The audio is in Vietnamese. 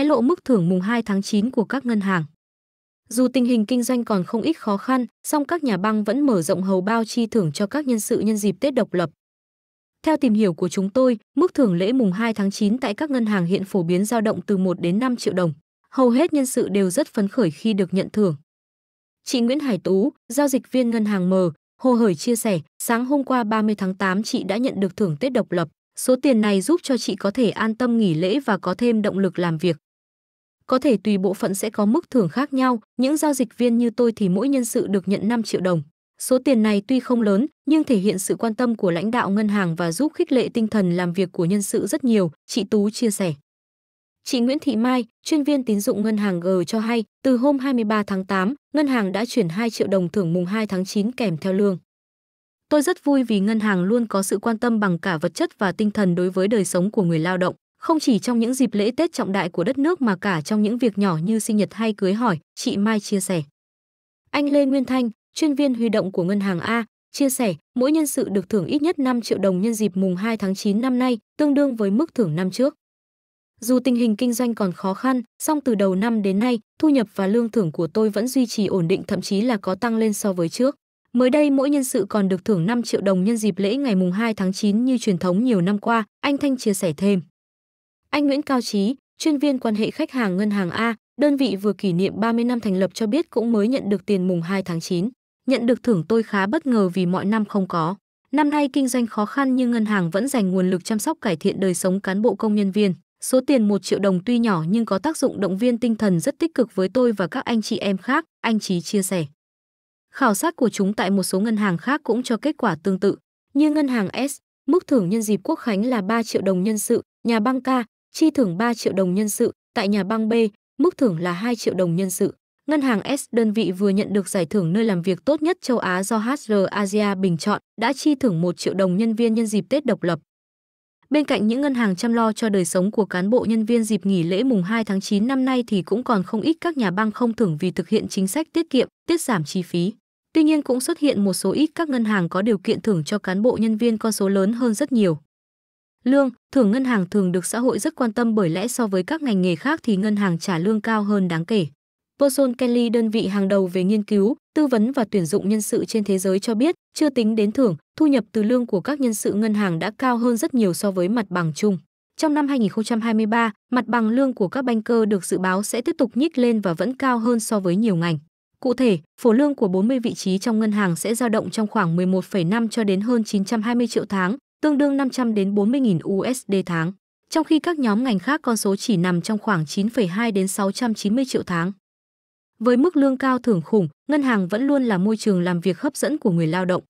hé lộ mức thưởng mùng 2 tháng 9 của các ngân hàng. Dù tình hình kinh doanh còn không ít khó khăn, song các nhà băng vẫn mở rộng hầu bao chi thưởng cho các nhân sự nhân dịp Tết độc lập. Theo tìm hiểu của chúng tôi, mức thưởng lễ mùng 2 tháng 9 tại các ngân hàng hiện phổ biến dao động từ 1 đến 5 triệu đồng. Hầu hết nhân sự đều rất phấn khởi khi được nhận thưởng. Chị Nguyễn Hải Tú, giao dịch viên ngân hàng M, hồ hởi chia sẻ, sáng hôm qua 30 tháng 8 chị đã nhận được thưởng Tết độc lập. Số tiền này giúp cho chị có thể an tâm nghỉ lễ và có thêm động lực làm việc có thể tùy bộ phận sẽ có mức thưởng khác nhau, những giao dịch viên như tôi thì mỗi nhân sự được nhận 5 triệu đồng. Số tiền này tuy không lớn, nhưng thể hiện sự quan tâm của lãnh đạo ngân hàng và giúp khích lệ tinh thần làm việc của nhân sự rất nhiều, chị Tú chia sẻ. Chị Nguyễn Thị Mai, chuyên viên tín dụng ngân hàng G cho hay, từ hôm 23 tháng 8, ngân hàng đã chuyển 2 triệu đồng thưởng mùng 2 tháng 9 kèm theo lương. Tôi rất vui vì ngân hàng luôn có sự quan tâm bằng cả vật chất và tinh thần đối với đời sống của người lao động. Không chỉ trong những dịp lễ Tết trọng đại của đất nước mà cả trong những việc nhỏ như sinh nhật hay cưới hỏi, chị Mai chia sẻ. Anh Lê Nguyên Thanh, chuyên viên huy động của ngân hàng A, chia sẻ mỗi nhân sự được thưởng ít nhất 5 triệu đồng nhân dịp mùng 2 tháng 9 năm nay, tương đương với mức thưởng năm trước. Dù tình hình kinh doanh còn khó khăn, song từ đầu năm đến nay, thu nhập và lương thưởng của tôi vẫn duy trì ổn định thậm chí là có tăng lên so với trước. Mới đây mỗi nhân sự còn được thưởng 5 triệu đồng nhân dịp lễ ngày mùng 2 tháng 9 như truyền thống nhiều năm qua, anh Thanh chia sẻ thêm. Anh Nguyễn Cao Trí, chuyên viên quan hệ khách hàng ngân hàng A, đơn vị vừa kỷ niệm 30 năm thành lập cho biết cũng mới nhận được tiền mùng 2 tháng 9. Nhận được thưởng tôi khá bất ngờ vì mọi năm không có. Năm nay kinh doanh khó khăn nhưng ngân hàng vẫn dành nguồn lực chăm sóc cải thiện đời sống cán bộ công nhân viên. Số tiền 1 triệu đồng tuy nhỏ nhưng có tác dụng động viên tinh thần rất tích cực với tôi và các anh chị em khác, anh Trí chia sẻ. Khảo sát của chúng tại một số ngân hàng khác cũng cho kết quả tương tự, như ngân hàng S, mức thưởng nhân dịp quốc khánh là 3 triệu đồng nhân sự, nhà băng ca chi thưởng 3 triệu đồng nhân sự, tại nhà băng B, mức thưởng là 2 triệu đồng nhân sự. Ngân hàng S đơn vị vừa nhận được giải thưởng nơi làm việc tốt nhất châu Á do HR Asia bình chọn, đã chi thưởng 1 triệu đồng nhân viên nhân dịp Tết độc lập. Bên cạnh những ngân hàng chăm lo cho đời sống của cán bộ nhân viên dịp nghỉ lễ mùng 2 tháng 9 năm nay thì cũng còn không ít các nhà băng không thưởng vì thực hiện chính sách tiết kiệm, tiết giảm chi phí. Tuy nhiên cũng xuất hiện một số ít các ngân hàng có điều kiện thưởng cho cán bộ nhân viên con số lớn hơn rất nhiều. Lương, thưởng ngân hàng thường được xã hội rất quan tâm bởi lẽ so với các ngành nghề khác thì ngân hàng trả lương cao hơn đáng kể. Person Kelly, đơn vị hàng đầu về nghiên cứu, tư vấn và tuyển dụng nhân sự trên thế giới cho biết, chưa tính đến thưởng, thu nhập từ lương của các nhân sự ngân hàng đã cao hơn rất nhiều so với mặt bằng chung. Trong năm 2023, mặt bằng lương của các banker được dự báo sẽ tiếp tục nhích lên và vẫn cao hơn so với nhiều ngành. Cụ thể, phổ lương của 40 vị trí trong ngân hàng sẽ dao động trong khoảng 11,5 cho đến hơn 920 triệu tháng, tương đương 500 đến 40.000 USD tháng, trong khi các nhóm ngành khác con số chỉ nằm trong khoảng 9,2 đến 690 triệu tháng. Với mức lương cao thưởng khủng, ngân hàng vẫn luôn là môi trường làm việc hấp dẫn của người lao động.